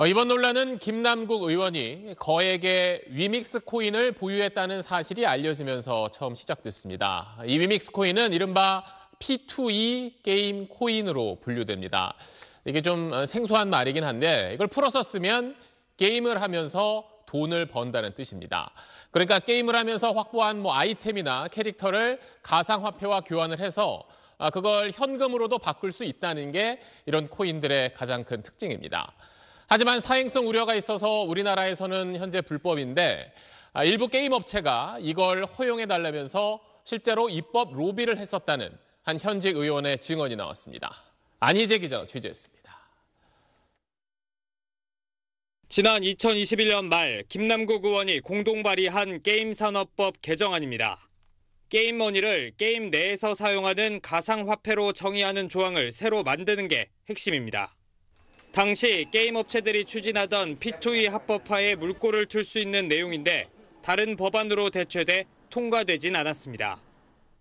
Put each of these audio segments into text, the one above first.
어, 이번 논란은 김남국 의원이 거액의 위믹스 코인을 보유했다는 사실이 알려지면서 처음 시작됐습니다. 이 위믹스 코인은 이른바 P2E 게임 코인으로 분류됩니다. 이게 좀 어, 생소한 말이긴 한데 이걸 풀어서 쓰면 게임을 하면서 돈을 번다는 뜻입니다. 그러니까 게임을 하면서 확보한 뭐 아이템이나 캐릭터를 가상화폐와 교환을 해서 아, 그걸 현금으로도 바꿀 수 있다는 게 이런 코인들의 가장 큰 특징입니다. 하지만 사행성 우려가 있어서 우리나라에서는 현재 불법인데 아, 일부 게임 업체가 이걸 허용해달라면서 실제로 입법 로비를 했었다는 한 현직 의원의 증언이 나왔습니다. 안희재 기자 취재했습니다. 지난 2021년 말 김남국 의원이 공동 발의한 게임산업법 개정안입니다. 게임머니를 게임 내에서 사용하는 가상화폐로 정의하는 조항을 새로 만드는 게 핵심입니다. 당시 게임 업체들이 추진하던 P2E 합법화에 물꼬를 틀수 있는 내용인데 다른 법안으로 대체돼 통과되진 않았습니다.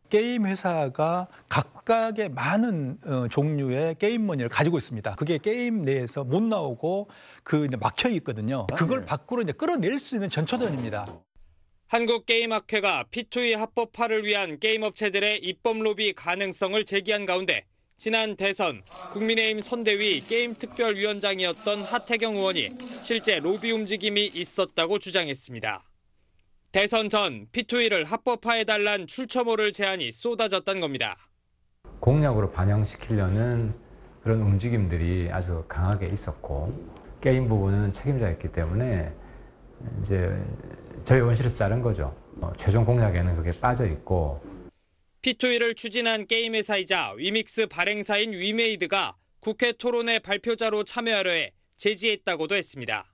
게임 회사가 각각의 많은 어, 종류의 게임 머니를 가지고 있습니다. 그게 게임 내에서 못 나오고 그 막혀 있거든요. 그걸 네. 밖으로 이제 끌어낼 수 있는 전초전입니다. 한국게임학회가 P2E 합법화를 위한 게임 업체들의 입법 로비 가능성을 제기한 가운데 지난 대선 국민의힘 선대위 게임특별위원장이었던 하태경 의원이 실제 로비 움직임이 있었다고 주장했습니다. 대선 전 P2E를 합법화해달란 출처모를 제안이 쏟아졌던 겁니다. 공약으로 반영시키려는 그런 움직임들이 아주 강하게 있었고 게임 부분은 책임자였기 때문에 이제 저희 원실에서 자른 거죠. 어, 최종 공약에는 그게 빠져 있고 P2E를 추진한 게임 회사이자 위믹스 발행사인 위메이드가 국회 토론회 발표자로 참여하려 해 제지했다고도 했습니다.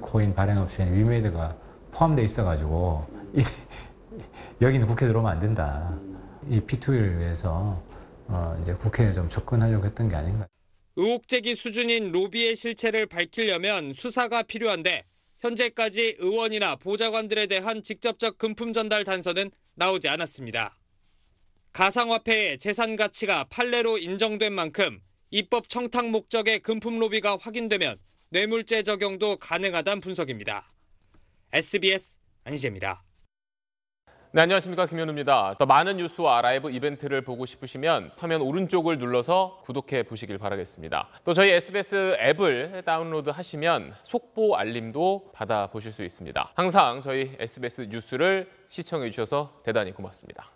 코인 발행 업체인 위메이드가 포함돼 있어가지고 여기는 국회 들어오면 안 된다. 이 P2E를 위해서 어, 이제 국회에 좀 접근하려고 했던 게 아닌가. 의혹 제기 수준인 로비의 실체를 밝히려면 수사가 필요한데 현재까지 의원이나 보좌관들에 대한 직접적 금품 전달 단서는 나오지 않았습니다. 가상화폐의 재산 가치가 판례로 인정된 만큼 입법 청탁 목적의 금품 로비가 확인되면 뇌물죄 적용도 가능하다는 분석입니다. SBS 안희재입니다. 네, 안녕하십니까. 김현우입니다. 더 많은 뉴스와 라이브 이벤트를 보고 싶으시면 화면 오른쪽을 눌러서 구독해 보시길 바라겠습니다. 또 저희 SBS 앱을 다운로드 하시면 속보 알림도 받아보실 수 있습니다. 항상 저희 SBS 뉴스를 시청해 주셔서 대단히 고맙습니다.